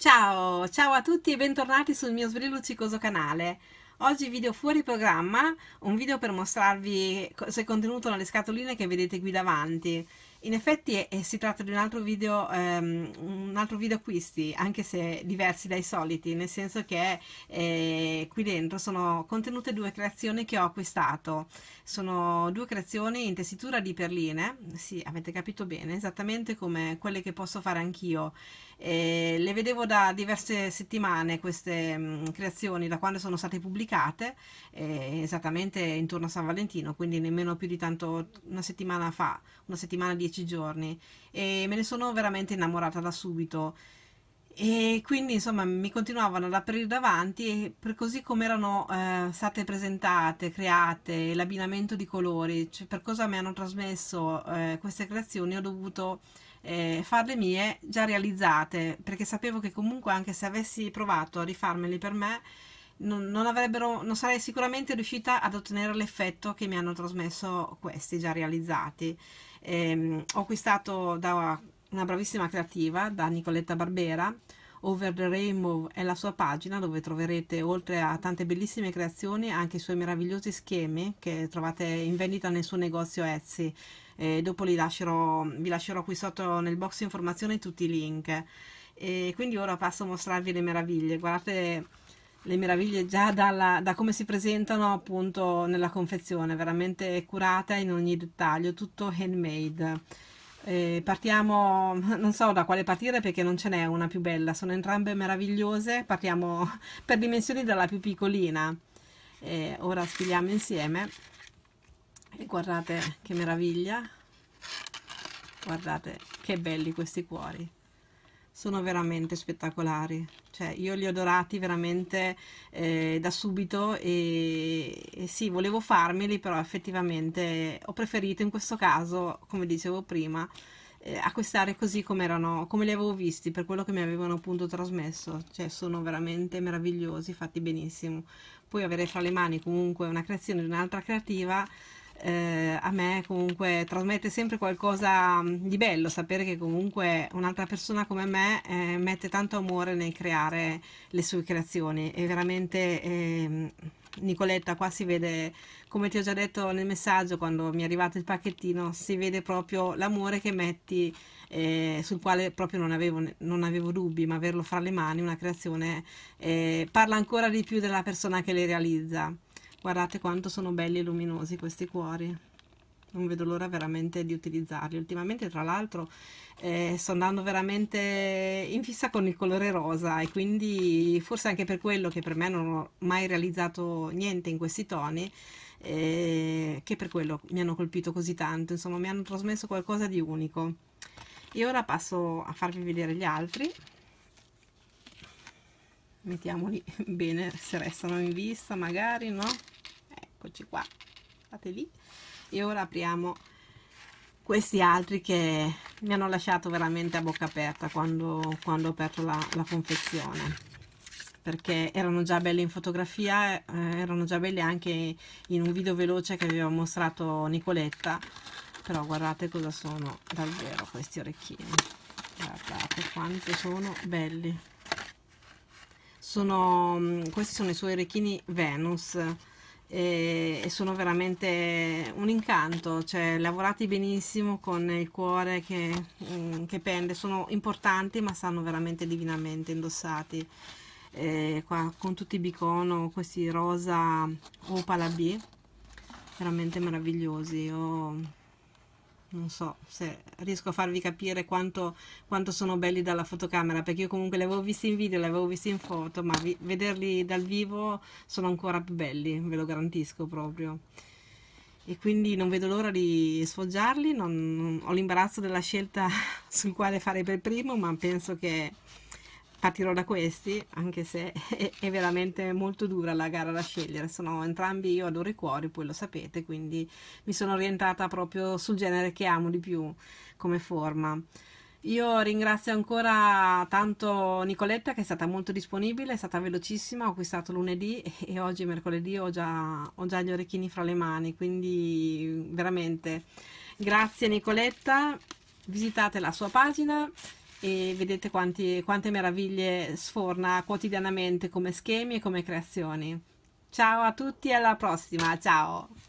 Ciao, ciao a tutti e bentornati sul mio sbrilucicoso canale. Oggi video fuori programma, un video per mostrarvi cosa è contenuto nelle scatoline che vedete qui davanti. In effetti eh, si tratta di un altro, video, ehm, un altro video acquisti, anche se diversi dai soliti, nel senso che eh, qui dentro sono contenute due creazioni che ho acquistato. Sono due creazioni in tessitura di perline, sì, avete capito bene, esattamente come quelle che posso fare anch'io. Eh, le vedevo da diverse settimane queste mh, mm, creazioni, da quando sono state pubblicate pubblicate eh, esattamente intorno a San Valentino, quindi nemmeno più di tanto una settimana fa, una settimana, dieci giorni, e me ne sono veramente innamorata da subito. E quindi insomma mi continuavano ad aprire davanti e per così come erano eh, state presentate, create, l'abbinamento di colori, cioè per cosa mi hanno trasmesso eh, queste creazioni, ho dovuto eh, farle mie già realizzate, perché sapevo che comunque anche se avessi provato a rifarmeli per me, non, non, avrebbero, non sarei sicuramente riuscita ad ottenere l'effetto che mi hanno trasmesso questi già realizzati. Eh, ho acquistato da una bravissima creativa, da Nicoletta Barbera, Over the Rainbow è la sua pagina dove troverete oltre a tante bellissime creazioni anche i suoi meravigliosi schemi che trovate in vendita nel suo negozio Etsy. E dopo lascerò, vi lascerò qui sotto nel box informazioni tutti i link. E quindi ora passo a mostrarvi le meraviglie. Guardate le meraviglie già dalla, da come si presentano appunto nella confezione, veramente curata in ogni dettaglio, tutto handmade. Eh, partiamo, non so da quale partire perché non ce n'è una più bella, sono entrambe meravigliose, partiamo per dimensioni dalla più piccolina. Eh, ora sfiliamo insieme e guardate che meraviglia, guardate che belli questi cuori sono veramente spettacolari. Cioè, io li ho adorati veramente eh, da subito e, e, sì, volevo farmeli, però effettivamente ho preferito in questo caso, come dicevo prima, eh, acquistare così come erano, come li avevo visti, per quello che mi avevano appunto trasmesso. Cioè, sono veramente meravigliosi, fatti benissimo. Poi avere fra le mani comunque una creazione di un'altra creativa eh, a me comunque trasmette sempre qualcosa mm, di bello, sapere che comunque un'altra persona come me eh, mette tanto amore nel creare le sue creazioni e veramente eh, Nicoletta qua si vede, come ti ho già detto nel messaggio quando mi è arrivato il pacchettino, si vede proprio l'amore che metti eh, sul quale proprio non avevo, non avevo, dubbi, ma averlo fra le mani, una creazione eh, parla ancora di più della persona che le realizza. Guardate quanto sono belli e luminosi questi cuori. Non vedo l'ora veramente di utilizzarli. Ultimamente, tra l'altro, eh, sto andando veramente in fissa con il colore rosa e quindi forse anche per quello che per me non ho mai realizzato niente in questi toni, eh, che per quello mi hanno colpito così tanto. Insomma, mi hanno trasmesso qualcosa di unico. E ora passo a farvi vedere gli altri mettiamoli bene se restano in vista magari no eccoci qua state lì e ora apriamo questi altri che mi hanno lasciato veramente a bocca aperta quando, quando ho aperto la, la confezione perché erano già belli in fotografia eh, erano già belli anche in un video veloce che aveva mostrato Nicoletta però guardate cosa sono davvero questi orecchini guardate quanto sono belli sono, mm, questi sono i suoi orecchini Venus e, e sono veramente un incanto, cioè lavorati benissimo con il cuore che, mh, mm, che pende, sono importanti ma stanno veramente divinamente indossati. Eh, qua, con tutti i bicono, questi rosa o palabì, veramente meravigliosi. Io non so se riesco a farvi capire quanto, quanto, sono belli dalla fotocamera, perché io comunque li avevo visti in video, li avevo visti in foto, ma vi, vederli dal vivo sono ancora più belli, ve lo garantisco proprio. E quindi non vedo l'ora di sfoggiarli, non, non, ho l'imbarazzo della scelta sul quale fare per primo, ma penso che partirò da questi, anche se è, è, veramente molto dura la gara da scegliere. Sono entrambi, io adoro i cuori, poi lo sapete, quindi mi sono orientata proprio sul genere che amo di più come forma. Io ringrazio ancora tanto Nicoletta che è stata molto disponibile, è stata velocissima, ho acquistato lunedì e oggi mercoledì ho già, ho già gli orecchini fra le mani, quindi veramente grazie Nicoletta, visitate la sua pagina e vedete quanti, quante meraviglie sforna quotidianamente come schemi e come creazioni. Ciao a tutti e alla prossima, ciao!